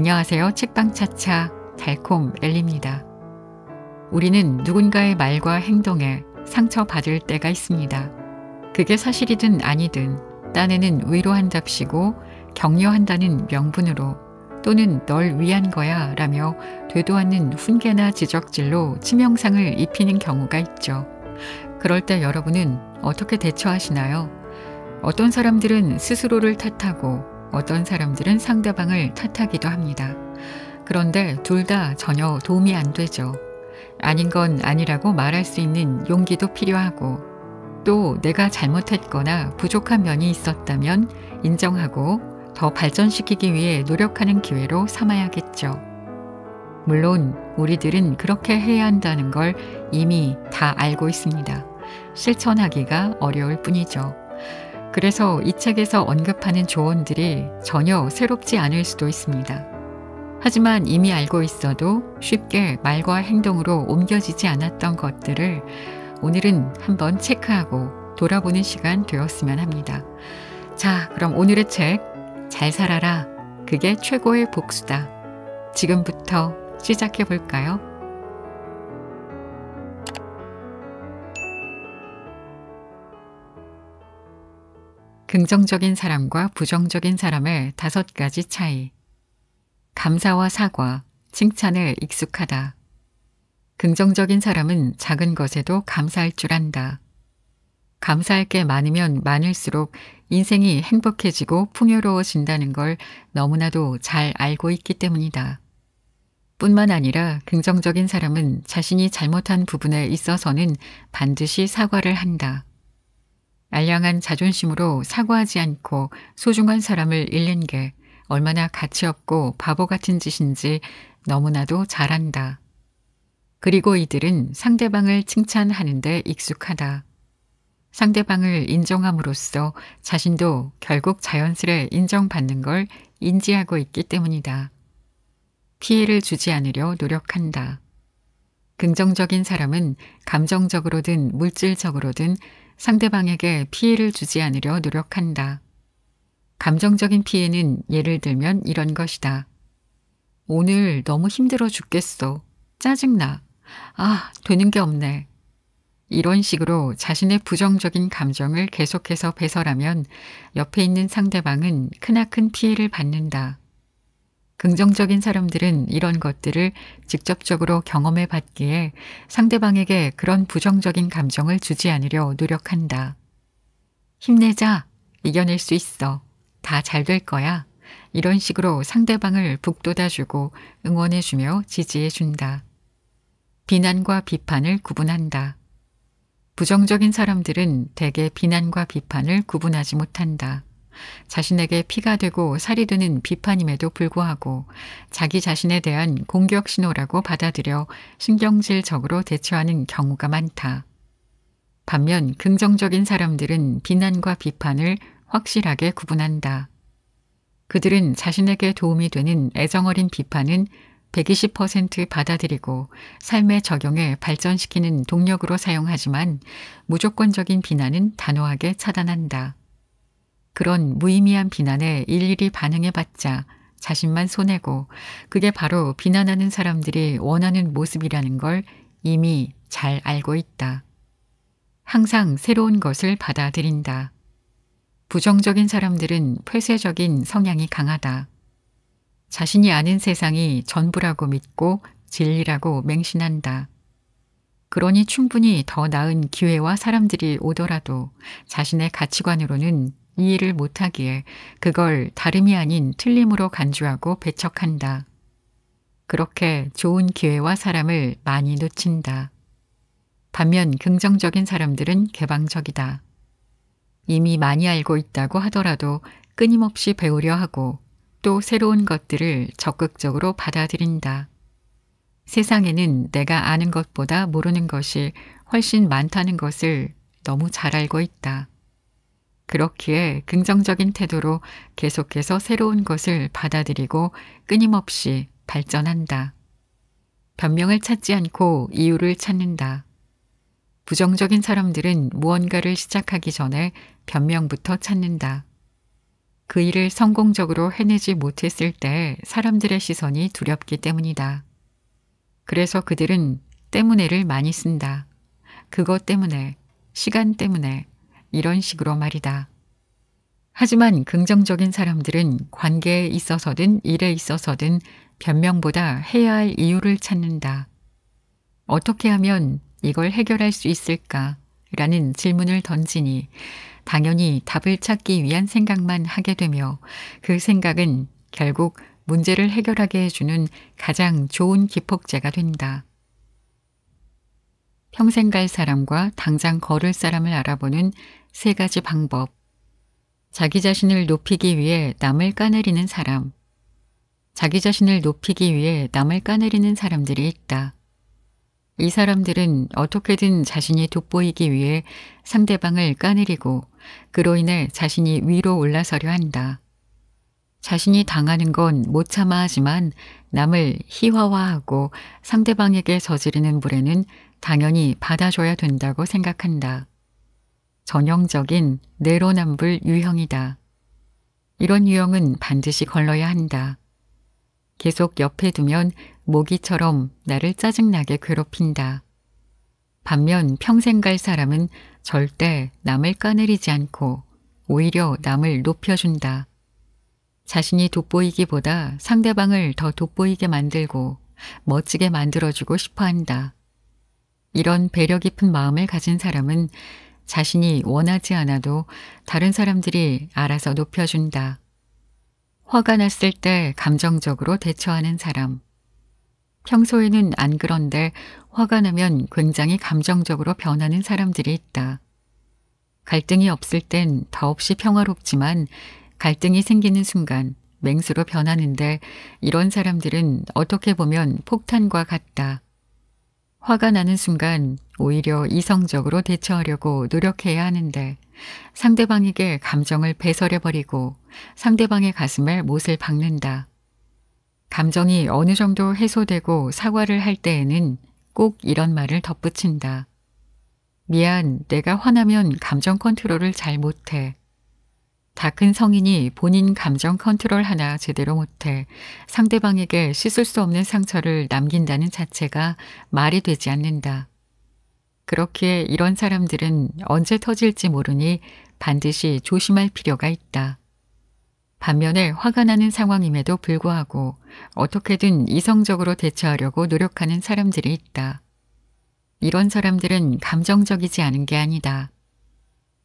안녕하세요. 책방차차 달콤 엘리입니다. 우리는 누군가의 말과 행동에 상처받을 때가 있습니다. 그게 사실이든 아니든 딴에는 위로한답시고 격려한다는 명분으로 또는 널 위한 거야 라며 되도 않는 훈계나 지적질로 치명상을 입히는 경우가 있죠. 그럴 때 여러분은 어떻게 대처하시나요? 어떤 사람들은 스스로를 탓하고 어떤 사람들은 상대방을 탓하기도 합니다. 그런데 둘 다 전혀 도움이 안 되죠. 아닌 건 아니라고 말할 수 있는 용기도 필요하고 또 내가 잘못했거나 부족한 면이 있었다면 인정하고 더 발전시키기 위해 노력하는 기회로 삼아야겠죠. 물론 우리들은 그렇게 해야 한다는 걸 이미 다 알고 있습니다. 실천하기가 어려울 뿐이죠. 그래서 이 책에서 언급하는 조언들이 전혀 새롭지 않을 수도 있습니다. 하지만 이미 알고 있어도 쉽게 말과 행동으로 옮겨지지 않았던 것들을 오늘은 한번 체크하고 돌아보는 시간 되었으면 합니다. 자, 그럼 오늘의 책, 잘 살아라. 그게 최고의 복수다. 지금부터 시작해 볼까요? 긍정적인 사람과 부정적인 사람의 다섯 가지 차이. 감사와 사과, 칭찬을 익숙하다. 긍정적인 사람은 작은 것에도 감사할 줄 안다. 감사할 게 많으면 많을수록 인생이 행복해지고 풍요로워진다는 걸 너무나도 잘 알고 있기 때문이다. 뿐만 아니라 긍정적인 사람은 자신이 잘못한 부분에 있어서는 반드시 사과를 한다. 알량한 자존심으로 사과하지 않고 소중한 사람을 잃는 게 얼마나 가치없고 바보 같은 짓인지 너무나도 잘한다. 그리고 이들은 상대방을 칭찬하는데 익숙하다. 상대방을 인정함으로써 자신도 결국 자연스레 인정받는 걸 인지하고 있기 때문이다. 피해를 주지 않으려 노력한다. 긍정적인 사람은 감정적으로든 물질적으로든 상대방에게 피해를 주지 않으려 노력한다. 감정적인 피해는 예를 들면 이런 것이다. 오늘 너무 힘들어 죽겠어. 짜증나. 아, 되는 게 없네. 이런 식으로 자신의 부정적인 감정을 계속해서 배설하면 옆에 있는 상대방은 크나큰 피해를 받는다. 긍정적인 사람들은 이런 것들을 직접적으로 경험해 봤기에 상대방에게 그런 부정적인 감정을 주지 않으려 노력한다. 힘내자. 이겨낼 수 있어. 다 잘 될 거야. 이런 식으로 상대방을 북돋아주고 응원해주며 지지해준다. 비난과 비판을 구분한다. 부정적인 사람들은 대개 비난과 비판을 구분하지 못한다. 자신에게 피가 되고 살이 되는 비판임에도 불구하고 자기 자신에 대한 공격 신호라고 받아들여 신경질적으로 대처하는 경우가 많다. 반면 긍정적인 사람들은 비난과 비판을 확실하게 구분한다. 그들은 자신에게 도움이 되는 애정어린 비판은 120% 받아들이고 삶의 적용에 발전시키는 동력으로 사용하지만 무조건적인 비난은 단호하게 차단한다. 그런 무의미한 비난에 일일이 반응해봤자 자신만 손해고 그게 바로 비난하는 사람들이 원하는 모습이라는 걸 이미 잘 알고 있다. 항상 새로운 것을 받아들인다. 부정적인 사람들은 폐쇄적인 성향이 강하다. 자신이 아는 세상이 전부라고 믿고 진리라고 맹신한다. 그러니 충분히 더 나은 기회와 사람들이 오더라도 자신의 가치관으로는 이해를 못하기에 그걸 다름이 아닌 틀림으로 간주하고 배척한다. 그렇게 좋은 기회와 사람을 많이 놓친다. 반면 긍정적인 사람들은 개방적이다. 이미 많이 알고 있다고 하더라도 끊임없이 배우려 하고 또 새로운 것들을 적극적으로 받아들인다. 세상에는 내가 아는 것보다 모르는 것이 훨씬 많다는 것을 너무 잘 알고 있다. 그렇기에 긍정적인 태도로 계속해서 새로운 것을 받아들이고 끊임없이 발전한다. 변명을 찾지 않고 이유를 찾는다. 부정적인 사람들은 무언가를 시작하기 전에 변명부터 찾는다. 그 일을 성공적으로 해내지 못했을 때 사람들의 시선이 두렵기 때문이다. 그래서 그들은 때문에를 많이 쓴다. 그것 때문에, 시간 때문에, 이런 식으로 말이다. 하지만 긍정적인 사람들은 관계에 있어서든 일에 있어서든 변명보다 해야 할 이유를 찾는다. 어떻게 하면 이걸 해결할 수 있을까? 라는 질문을 던지니 당연히 답을 찾기 위한 생각만 하게 되며 그 생각은 결국 문제를 해결하게 해주는 가장 좋은 기폭제가 된다. 평생 갈 사람과 당장 걸을 사람을 알아보는 세 가지 방법 자기 자신을 높이기 위해 남을 까내리는 사람 자기 자신을 높이기 위해 남을 까내리는 사람들이 있다. 이 사람들은 어떻게든 자신이 돋보이기 위해 상대방을 까내리고 그로 인해 자신이 위로 올라서려 한다. 자신이 당하는 건 못 참아 하지만 남을 희화화하고 상대방에게 저지르는 물에는 당연히 받아줘야 된다고 생각한다. 전형적인 내로남불 유형이다. 이런 유형은 반드시 걸러야 한다. 계속 옆에 두면 모기처럼 나를 짜증나게 괴롭힌다. 반면 평생 갈 사람은 절대 남을 까내리지 않고 오히려 남을 높여준다. 자신이 돋보이기보다 상대방을 더 돋보이게 만들고 멋지게 만들어주고 싶어 한다. 이런 배려 깊은 마음을 가진 사람은 자신이 원하지 않아도 다른 사람들이 알아서 높여준다. 화가 났을 때 감정적으로 대처하는 사람. 평소에는 안 그런데 화가 나면 굉장히 감정적으로 변하는 사람들이 있다. 갈등이 없을 땐 더없이 평화롭지만 갈등이 생기는 순간 맹수로 변하는데 이런 사람들은 어떻게 보면 폭탄과 같다. 화가 나는 순간 오히려 이성적으로 대처하려고 노력해야 하는데 상대방에게 감정을 배설해버리고 상대방의 가슴에 못을 박는다. 감정이 어느 정도 해소되고 사과를 할 때에는 꼭 이런 말을 덧붙인다. 미안, 내가 화나면 감정 컨트롤을 잘 못해. 다큰 성인이 본인 감정 컨트롤 하나 제대로 못해 상대방에게 씻을 수 없는 상처를 남긴다는 자체가 말이 되지 않는다. 그렇기에 이런 사람들은 언제 터질지 모르니 반드시 조심할 필요가 있다. 반면에 화가 나는 상황임에도 불구하고 어떻게든 이성적으로 대처하려고 노력하는 사람들이 있다. 이런 사람들은 감정적이지 않은 게 아니다.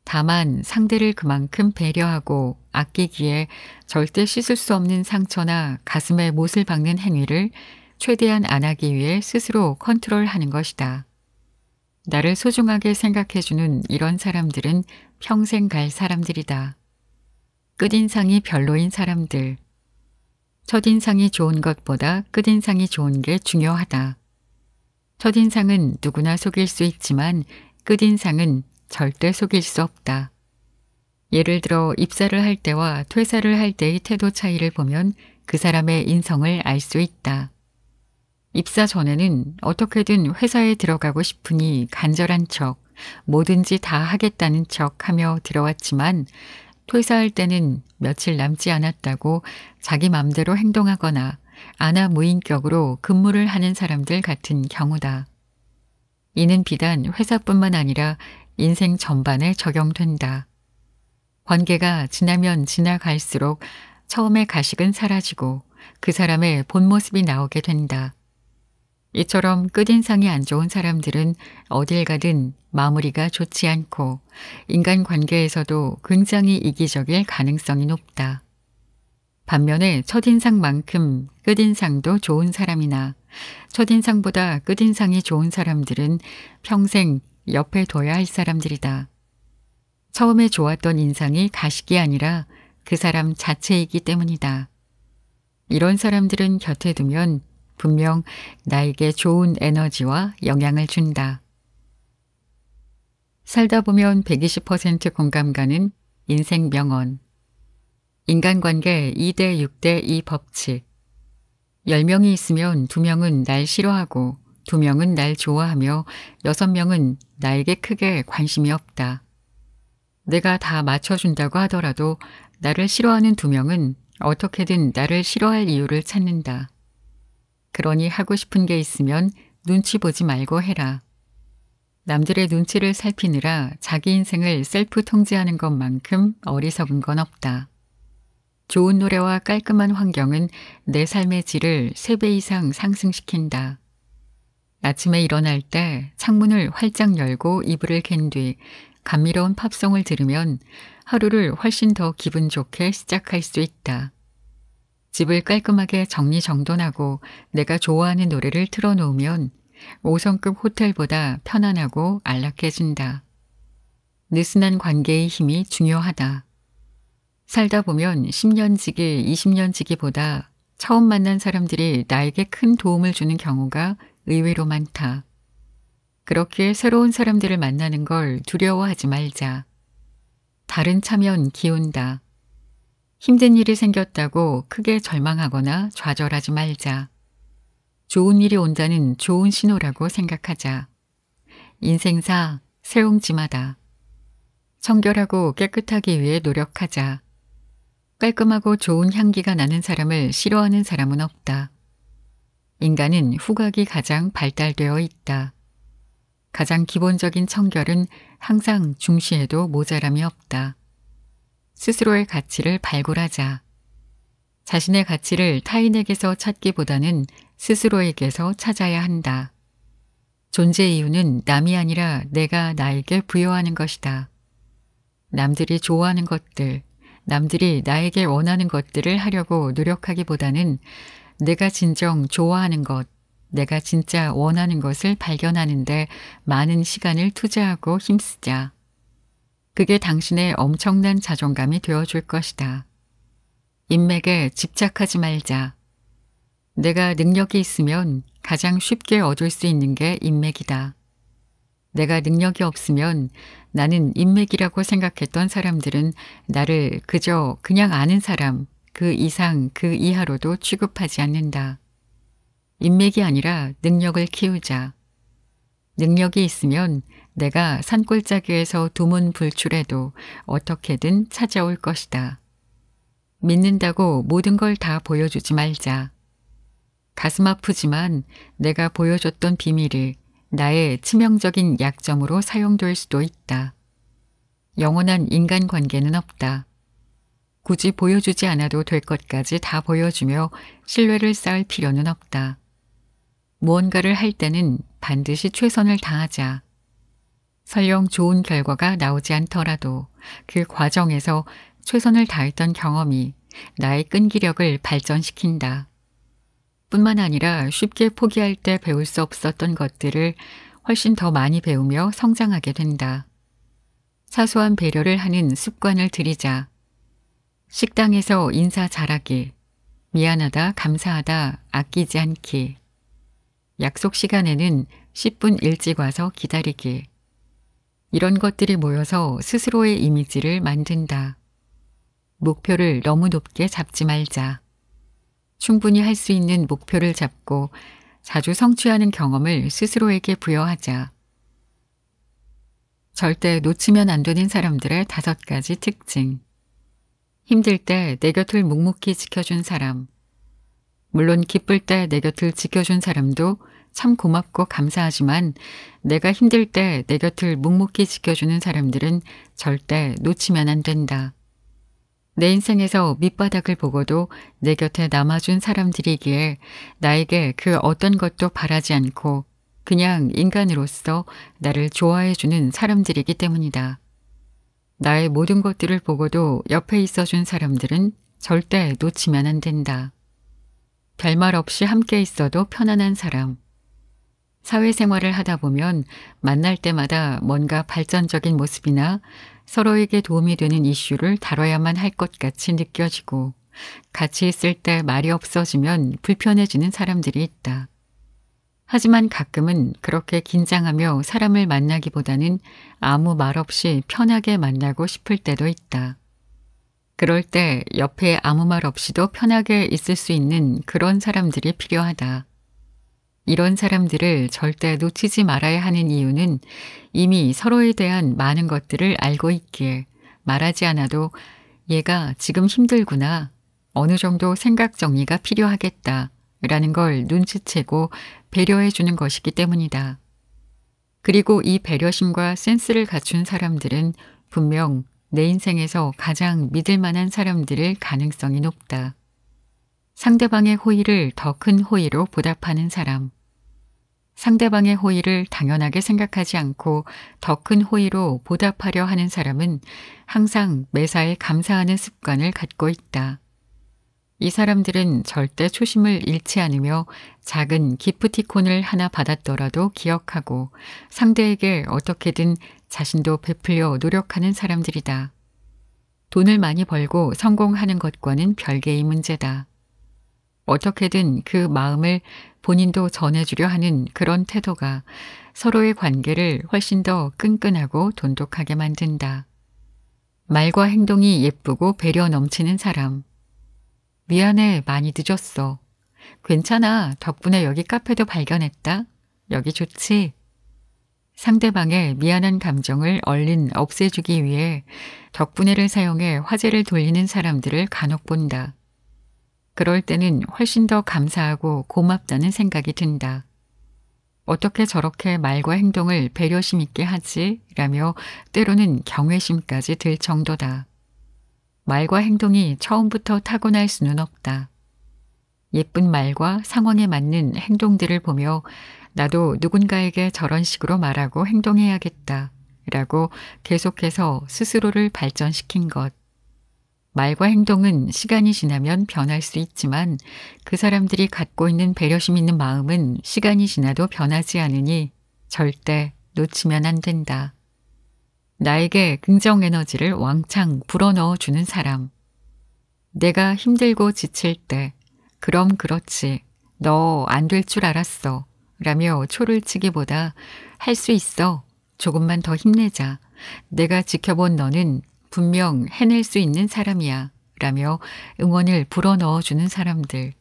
다만 상대를 그만큼 배려하고 아끼기에 절대 씻을 수 없는 상처나 가슴에 못을 박는 행위를 최대한 안 하기 위해 스스로 컨트롤하는 것이다. 나를 소중하게 생각해주는 이런 사람들은 평생 갈 사람들이다. 끝인상이 별로인 사람들. 첫인상이 좋은 것보다 끝인상이 좋은 게 중요하다. 첫인상은 누구나 속일 수 있지만 끝인상은 절대 속일 수 없다. 예를 들어 입사를 할 때와 퇴사를 할 때의 태도 차이를 보면 그 사람의 인성을 알 수 있다. 입사 전에는 어떻게든 회사에 들어가고 싶으니 간절한 척, 뭐든지 다 하겠다는 척 하며 들어왔지만 퇴사할 때는 며칠 남지 않았다고 자기 맘대로 행동하거나 아나 무인격으로 근무를 하는 사람들 같은 경우다. 이는 비단 회사뿐만 아니라 인생 전반에 적용된다. 관계가 지나면 지나갈수록 처음의 가식은 사라지고 그 사람의 본 모습이 나오게 된다. 이처럼 끝인상이 안 좋은 사람들은 어딜 가든 마무리가 좋지 않고 인간관계에서도 굉장히 이기적일 가능성이 높다. 반면에 첫인상만큼 끝인상도 좋은 사람이나 첫인상보다 끝인상이 좋은 사람들은 평생 옆에 둬야 할 사람들이다. 처음에 좋았던 인상이 가식이 아니라 그 사람 자체이기 때문이다. 이런 사람들은 곁에 두면 분명 나에게 좋은 에너지와 영향을 준다. 살다 보면 120% 공감가는 인생 명언. 인간관계 2대 6대 2 법칙. 10명이 있으면 2명은 날 싫어하고 두 명은 날 좋아하며 여섯 명은 나에게 크게 관심이 없다. 내가 다 맞춰준다고 하더라도 나를 싫어하는 두 명은 어떻게든 나를 싫어할 이유를 찾는다. 그러니 하고 싶은 게 있으면 눈치 보지 말고 해라. 남들의 눈치를 살피느라 자기 인생을 셀프 통제하는 것만큼 어리석은 건 없다. 좋은 노래와 깔끔한 환경은 내 삶의 질을 3배 이상 상승시킨다. 아침에 일어날 때 창문을 활짝 열고 이불을 갠뒤 감미로운 팝송을 들으면 하루를 훨씬 더 기분 좋게 시작할 수 있다. 집을 깔끔하게 정리정돈하고 내가 좋아하는 노래를 틀어놓으면 5성급 호텔보다 편안하고 안락해진다. 느슨한 관계의 힘이 중요하다. 살다 보면 10년 지기, 20년 지기보다 처음 만난 사람들이 나에게 큰 도움을 주는 경우가 의외로 많다. 그렇게 새로운 사람들을 만나는 걸 두려워하지 말자. 다른 차면 기운다. 힘든 일이 생겼다고 크게 절망하거나 좌절하지 말자. 좋은 일이 온다는 좋은 신호라고 생각하자. 인생사 세옹지마다. 청결하고 깨끗하기 위해 노력하자. 깔끔하고 좋은 향기가 나는 사람을 싫어하는 사람은 없다. 인간은 후각이 가장 발달되어 있다. 가장 기본적인 청결은 항상 중시해도 모자람이 없다. 스스로의 가치를 발굴하자. 자신의 가치를 타인에게서 찾기보다는 스스로에게서 찾아야 한다. 존재 이유는 남이 아니라 내가 나에게 부여하는 것이다. 남들이 좋아하는 것들, 남들이 나에게 원하는 것들을 하려고 노력하기보다는 내가 진정 좋아하는 것, 내가 진짜 원하는 것을 발견하는데 많은 시간을 투자하고 힘쓰자. 그게 당신의 엄청난 자존감이 되어줄 것이다. 인맥에 집착하지 말자. 내가 능력이 있으면 가장 쉽게 얻을 수 있는 게 인맥이다. 내가 능력이 없으면 나는 인맥이라고 생각했던 사람들은 나를 그저 그냥 아는 사람, 그 이상 그 이하로도 취급하지 않는다. 인맥이 아니라 능력을 키우자. 능력이 있으면 내가 산골짜기에서 두문 불출해도 어떻게든 찾아올 것이다. 믿는다고 모든 걸 다 보여주지 말자. 가슴 아프지만 내가 보여줬던 비밀이 나의 치명적인 약점으로 사용될 수도 있다. 영원한 인간관계는 없다. 굳이 보여주지 않아도 될 것까지 다 보여주며 신뢰를 쌓을 필요는 없다. 무언가를 할 때는 반드시 최선을 다하자. 설령 좋은 결과가 나오지 않더라도 그 과정에서 최선을 다했던 경험이 나의 끈기력을 발전시킨다. 뿐만 아니라 쉽게 포기할 때 배울 수 없었던 것들을 훨씬 더 많이 배우며 성장하게 된다. 사소한 배려를 하는 습관을 들이자. 식당에서 인사 잘하기, 미안하다, 감사하다, 아끼지 않기, 약속 시간에는 10분 일찍 와서 기다리기, 이런 것들이 모여서 스스로의 이미지를 만든다. 목표를 너무 높게 잡지 말자. 충분히 할 수 있는 목표를 잡고 자주 성취하는 경험을 스스로에게 부여하자. 절대 놓치면 안 되는 사람들의 다섯 가지 특징. 힘들 때 내 곁을 묵묵히 지켜준 사람, 물론 기쁠 때 내 곁을 지켜준 사람도 참 고맙고 감사하지만 내가 힘들 때 내 곁을 묵묵히 지켜주는 사람들은 절대 놓치면 안 된다. 내 인생에서 밑바닥을 보고도 내 곁에 남아준 사람들이기에 나에게 그 어떤 것도 바라지 않고 그냥 인간으로서 나를 좋아해주는 사람들이기 때문이다. 나의 모든 것들을 보고도 옆에 있어준 사람들은 절대 놓치면 안 된다. 별말 없이 함께 있어도 편안한 사람. 사회생활을 하다 보면 만날 때마다 뭔가 발전적인 모습이나 서로에게 도움이 되는 이슈를 다뤄야만 할 것 같이 느껴지고 같이 있을 때 말이 없어지면 불편해지는 사람들이 있다. 하지만 가끔은 그렇게 긴장하며 사람을 만나기보다는 아무 말 없이 편하게 만나고 싶을 때도 있다. 그럴 때 옆에 아무 말 없이도 편하게 있을 수 있는 그런 사람들이 필요하다. 이런 사람들을 절대 놓치지 말아야 하는 이유는 이미 서로에 대한 많은 것들을 알고 있기에 말하지 않아도 얘가 지금 힘들구나. 어느 정도 생각 정리가 필요하겠다. 라는 걸 눈치채고 배려해 주는 것이기 때문이다. 그리고 이 배려심과 센스를 갖춘 사람들은 분명 내 인생에서 가장 믿을 만한 사람들을 가능성이 높다. 상대방의 호의를 더 큰 호의로 보답하는 사람. 상대방의 호의를 당연하게 생각하지 않고 더 큰 호의로 보답하려 하는 사람은 항상 매사에 감사하는 습관을 갖고 있다. 이 사람들은 절대 초심을 잃지 않으며 작은 기프티콘을 하나 받았더라도 기억하고 상대에게 어떻게든 자신도 베풀려 노력하는 사람들이다. 돈을 많이 벌고 성공하는 것과는 별개의 문제다. 어떻게든 그 마음을 본인도 전해주려 하는 그런 태도가 서로의 관계를 훨씬 더 끈끈하고 돈독하게 만든다. 말과 행동이 예쁘고 배려 넘치는 사람. 미안해, 많이 늦었어. 괜찮아, 덕분에 여기 카페도 발견했다. 여기 좋지? 상대방의 미안한 감정을 얼른 없애주기 위해 덕분에를 사용해 화제를 돌리는 사람들을 간혹 본다. 그럴 때는 훨씬 더 감사하고 고맙다는 생각이 든다. 어떻게 저렇게 말과 행동을 배려심 있게 하지? 라며 때로는 경외심까지 들 정도다. 말과 행동이 처음부터 타고날 수는 없다. 예쁜 말과 상황에 맞는 행동들을 보며 나도 누군가에게 저런 식으로 말하고 행동해야겠다. 라고 계속해서 스스로를 발전시킨 것. 말과 행동은 시간이 지나면 변할 수 있지만 그 사람들이 갖고 있는 배려심 있는 마음은 시간이 지나도 변하지 않으니 절대 놓치면 안 된다. 나에게 긍정 에너지를 왕창 불어넣어 주는 사람. 내가 힘들고 지칠 때, 그럼 그렇지. 너 안 될 줄 알았어. 라며 초를 치기보다 할 수 있어. 조금만 더 힘내자. 내가 지켜본 너는 분명 해낼 수 있는 사람이야. 라며 응원을 불어넣어 주는 사람들.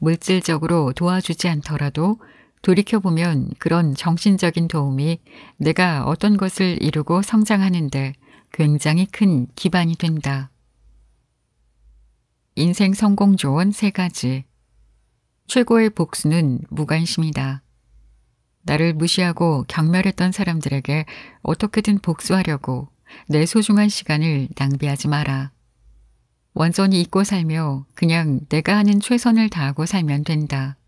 물질적으로 도와주지 않더라도 돌이켜보면 그런 정신적인 도움이 내가 어떤 것을 이루고 성장하는데 굉장히 큰 기반이 된다. 인생 성공 조언 세가지 최고의 복수는 무관심이다. 나를 무시하고 경멸했던 사람들에게 어떻게든 복수하려고 내 소중한 시간을 낭비하지 마라. 원전이 잊고 살며 그냥 내가 하는 최선을 다하고 살면 된다.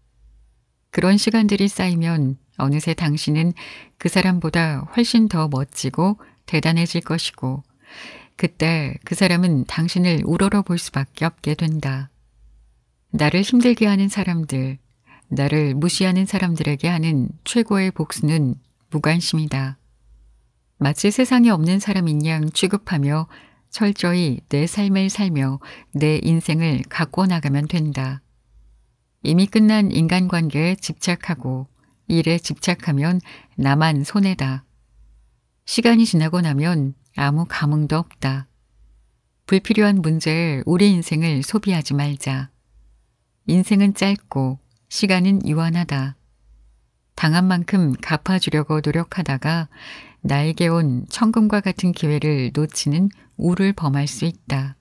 그런 시간들이 쌓이면 어느새 당신은 그 사람보다 훨씬 더 멋지고 대단해질 것이고 그때 그 사람은 당신을 우러러 볼 수밖에 없게 된다. 나를 힘들게 하는 사람들, 나를 무시하는 사람들에게 하는 최고의 복수는 무관심이다. 마치 세상에 없는 사람인 양 취급하며 철저히 내 삶을 살며 내 인생을 가꿔 나가면 된다. 이미 끝난 인간관계에 집착하고 일에 집착하면 나만 손해다. 시간이 지나고 나면 아무 감흥도 없다. 불필요한 문제에 우리 인생을 소비하지 말자. 인생은 짧고 시간은 유한하다. 당한 만큼 갚아주려고 노력하다가 나에게 온 천금과 같은 기회를 놓치는 우를 범할 수 있다.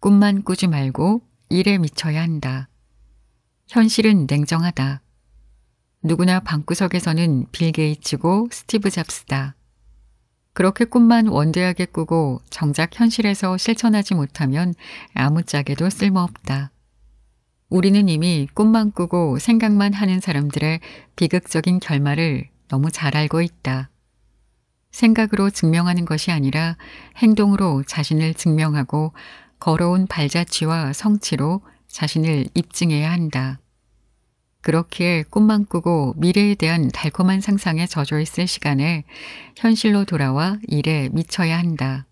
꿈만 꾸지 말고 일에 미쳐야 한다. 현실은 냉정하다. 누구나 방구석에서는 빌 게이츠고 스티브 잡스다. 그렇게 꿈만 원대하게 꾸고 정작 현실에서 실천하지 못하면 아무짝에도 쓸모없다. 우리는 이미 꿈만 꾸고 생각만 하는 사람들의 비극적인 결말을 너무 잘 알고 있다. 생각으로 증명하는 것이 아니라 행동으로 자신을 증명하고 걸어온 발자취와 성취로 자신을 입증해야 한다. 그렇기에 꿈만 꾸고 미래에 대한 달콤한 상상에 젖어 있을 시간에 현실로 돌아와 일에 미쳐야 한다.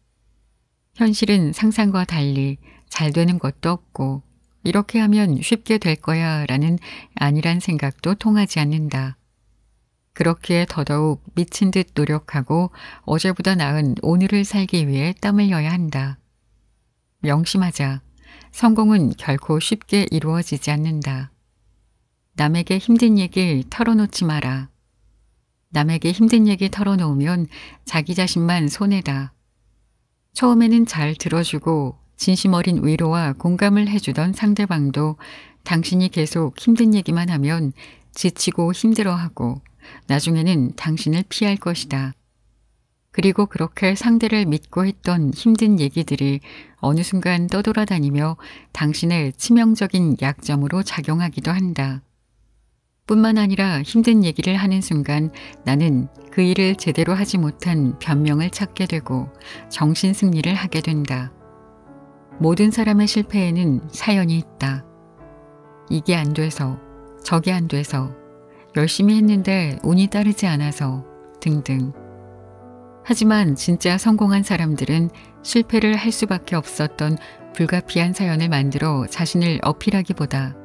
현실은 상상과 달리 잘 되는 것도 없고 이렇게 하면 쉽게 될 거야 라는 아니란 생각도 통하지 않는다. 그렇기에 더더욱 미친 듯 노력하고 어제보다 나은 오늘을 살기 위해 땀 흘려야 한다. 명심하자. 성공은 결코 쉽게 이루어지지 않는다. 남에게 힘든 얘기를 털어놓지 마라. 남에게 힘든 얘기 털어놓으면 자기 자신만 손해다. 처음에는 잘 들어주고 진심 어린 위로와 공감을 해주던 상대방도 당신이 계속 힘든 얘기만 하면 지치고 힘들어하고 나중에는 당신을 피할 것이다. 그리고 그렇게 상대를 믿고 했던 힘든 얘기들이 어느 순간 떠돌아다니며 당신의 치명적인 약점으로 작용하기도 한다. 뿐만 아니라 힘든 얘기를 하는 순간 나는 그 일을 제대로 하지 못한 변명을 찾게 되고 정신 승리를 하게 된다. 모든 사람의 실패에는 사연이 있다. 이게 안 돼서, 저게 안 돼서, 열심히 했는데 운이 따르지 않아서 등등. 하지만 진짜 성공한 사람들은 실패를 할 수밖에 없었던 불가피한 사연을 만들어 자신을 어필하기보다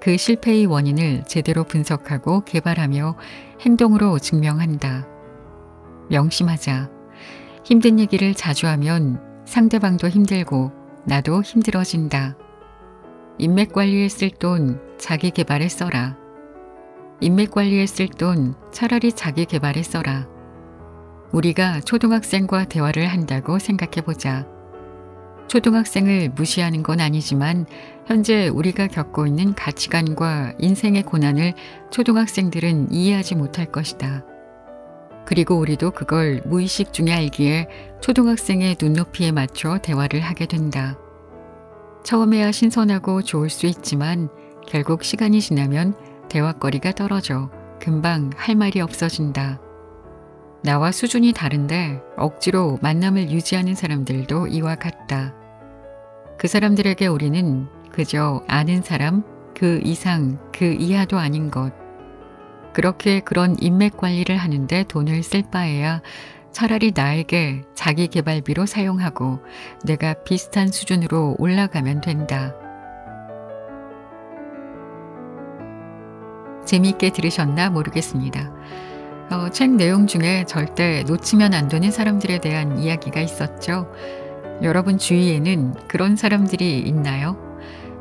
그 실패의 원인을 제대로 분석하고 개발하며 행동으로 증명한다. 명심하자. 힘든 얘기를 자주 하면 상대방도 힘들고 나도 힘들어진다. 인맥 관리에 쓸 돈 자기 개발에 써라. 인맥 관리에 쓸 돈 차라리 자기 개발에 써라. 우리가 초등학생과 대화를 한다고 생각해 보자. 초등학생을 무시하는 건 아니지만 현재 우리가 겪고 있는 가치관과 인생의 고난을 초등학생들은 이해하지 못할 것이다. 그리고 우리도 그걸 무의식 중에 알기에 초등학생의 눈높이에 맞춰 대화를 하게 된다. 처음에야 신선하고 좋을 수 있지만 결국 시간이 지나면 대화거리가 떨어져 금방 할 말이 없어진다. 나와 수준이 다른데 억지로 만남을 유지하는 사람들도 이와 같다. 그 사람들에게 우리는 그저 아는 사람, 그 이상, 그 이하도 아닌 것. 그렇게 그런 인맥 관리를 하는데 돈을 쓸 바에야 차라리 나에게 자기 개발비로 사용하고 내가 비슷한 수준으로 올라가면 된다. 재미있게 들으셨나 모르겠습니다. 어, 책 내용 중에 절대 놓치면 안 되는 사람들에 대한 이야기가 있었죠. 여러분 주위에는 그런 사람들이 있나요?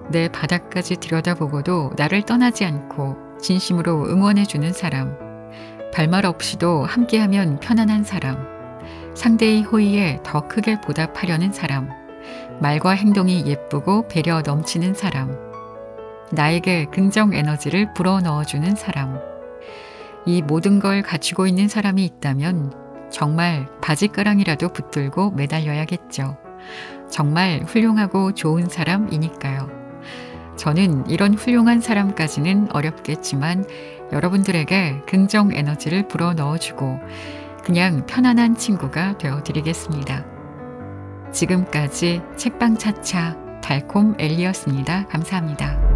내 바닥까지 들여다보고도 나를 떠나지 않고 진심으로 응원해주는 사람. 발말 없이도 함께하면 편안한 사람. 상대의 호의에 더 크게 보답하려는 사람. 말과 행동이 예쁘고 배려 넘치는 사람. 나에게 긍정 에너지를 불어 넣어주는 사람. 이 모든 걸 갖추고 있는 사람이 있다면 정말 바지가랑이라도 붙들고 매달려야겠죠. 정말 훌륭하고 좋은 사람이니까요. 저는 이런 훌륭한 사람까지는 어렵겠지만 여러분들에게 긍정 에너지를 불어 넣어주고 그냥 편안한 친구가 되어드리겠습니다. 지금까지 책방차차 달콤 엘리였습니다. 감사합니다.